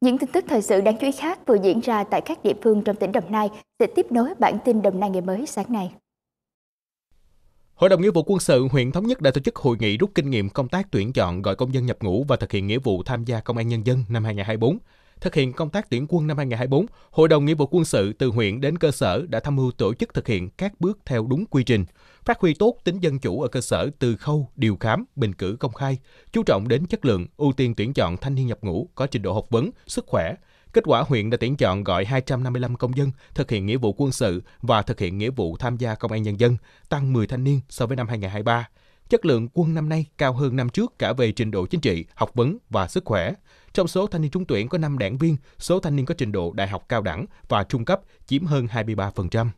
Những tin tức thời sự đáng chú ý khác vừa diễn ra tại các địa phương trong tỉnh Đồng Nai sẽ tiếp nối bản tin Đồng Nai ngày mới sáng nay. Hội đồng Nghĩa vụ Quân sự huyện Thống Nhất đã tổ chức hội nghị rút kinh nghiệm công tác tuyển chọn gọi công dân nhập ngũ và thực hiện nghĩa vụ tham gia Công an Nhân dân năm 2024. Thực hiện công tác tuyển quân năm 2024, Hội đồng Nghĩa vụ quân sự từ huyện đến cơ sở đã tham mưu tổ chức thực hiện các bước theo đúng quy trình, phát huy tốt tính dân chủ ở cơ sở từ khâu điều khám, bình cử công khai, chú trọng đến chất lượng, ưu tiên tuyển chọn thanh niên nhập ngũ có trình độ học vấn, sức khỏe, Kết quả huyện đã tuyển chọn gọi 255 công dân thực hiện nghĩa vụ quân sự và thực hiện nghĩa vụ tham gia công an nhân dân, tăng 10 thanh niên so với năm 2023. Chất lượng quân năm nay cao hơn năm trước cả về trình độ chính trị, học vấn và sức khỏe. Trong số thanh niên trúng tuyển có 5 đảng viên, số thanh niên có trình độ đại học cao đẳng và trung cấp chiếm hơn 23%.